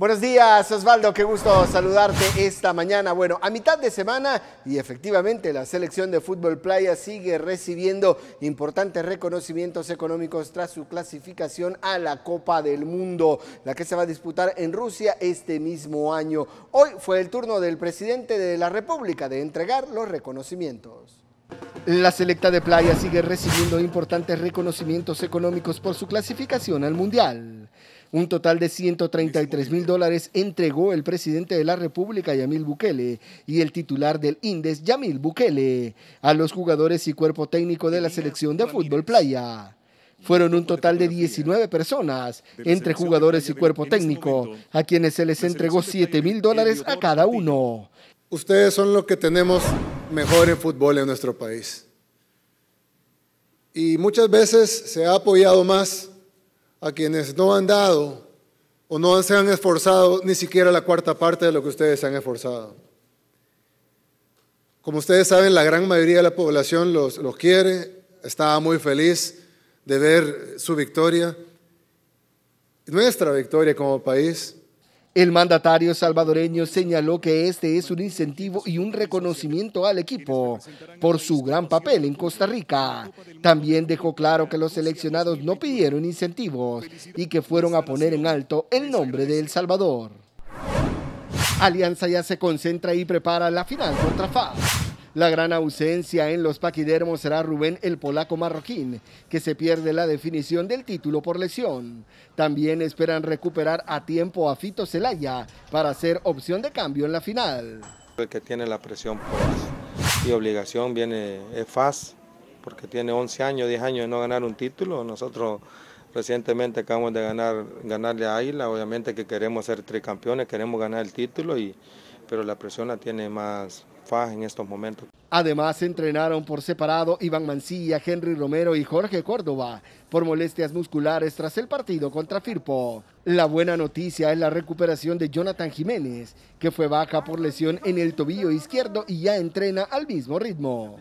Buenos días, Osvaldo, qué gusto saludarte esta mañana. Bueno, a mitad de semana y efectivamente la selección de fútbol playa sigue recibiendo importantes reconocimientos económicos tras su clasificación a la Copa del Mundo, la que se va a disputar en Rusia este mismo año. Hoy fue el turno del presidente de la República de entregar los reconocimientos. La selecta de playa sigue recibiendo importantes reconocimientos económicos por su clasificación al Mundial. Un total de 133 mil dólares entregó el presidente de la República, Yamil Bukele, y el titular del INDES, Yamil Bukele, a los jugadores y cuerpo técnico de la selección de fútbol playa. Fueron un total de 19 personas, entre jugadores y cuerpo técnico, a quienes se les entregó 7 mil dólares a cada uno. Ustedes son los que tenemos mejor en fútbol en nuestro país. Y muchas veces se ha apoyado más a quienes no han dado o no se han esforzado ni siquiera la cuarta parte de lo que ustedes se han esforzado. Como ustedes saben, la gran mayoría de la población los, quiere, estaba muy feliz de ver su victoria, nuestra victoria como país. El mandatario salvadoreño señaló que este es un incentivo y un reconocimiento al equipo por su gran papel en Costa Rica. También dejó claro que los seleccionados no pidieron incentivos y que fueron a poner en alto el nombre de El Salvador. Alianza ya se concentra y prepara la final contra FAS. La gran ausencia en los paquidermos será Rubén el polaco marroquín, que se pierde la definición del título por lesión. También esperan recuperar a tiempo a Fito Celaya para ser opción de cambio en la final. El que tiene la presión y obligación viene es FAS, porque tiene 11 años, 10 años de no ganar un título. Nosotros recientemente acabamos de ganar, ganarle a Águila, obviamente que queremos ser tricampeones, queremos ganar el título y pero la presión la tiene más faja en estos momentos. Además, entrenaron por separado Iván Mancilla, Henry Romero y Jorge Córdoba por molestias musculares tras el partido contra Firpo. La buena noticia es la recuperación de Jonathan Jiménez, que fue baja por lesión en el tobillo izquierdo y ya entrena al mismo ritmo.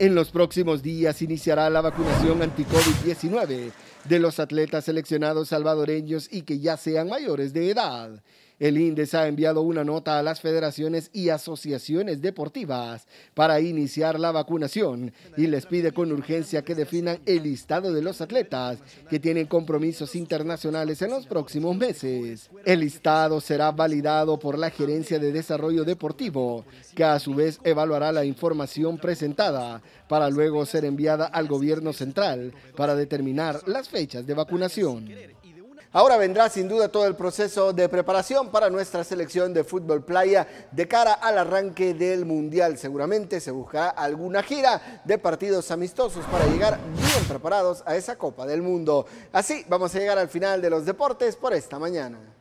En los próximos días iniciará la vacunación anti-COVID-19 de los atletas seleccionados salvadoreños y que ya sean mayores de edad. El INDES ha enviado una nota a las federaciones y asociaciones deportivas para iniciar la vacunación y les pide con urgencia que definan el listado de los atletas que tienen compromisos internacionales en los próximos meses. El listado será validado por la Gerencia de Desarrollo Deportivo, que a su vez evaluará la información presentada para luego ser enviada al gobierno central para determinar las fechas de vacunación. Ahora vendrá sin duda todo el proceso de preparación para nuestra selección de fútbol playa de cara al arranque del Mundial. Seguramente se buscará alguna gira de partidos amistosos para llegar bien preparados a esa Copa del Mundo. Así vamos a llegar al final de los deportes por esta mañana.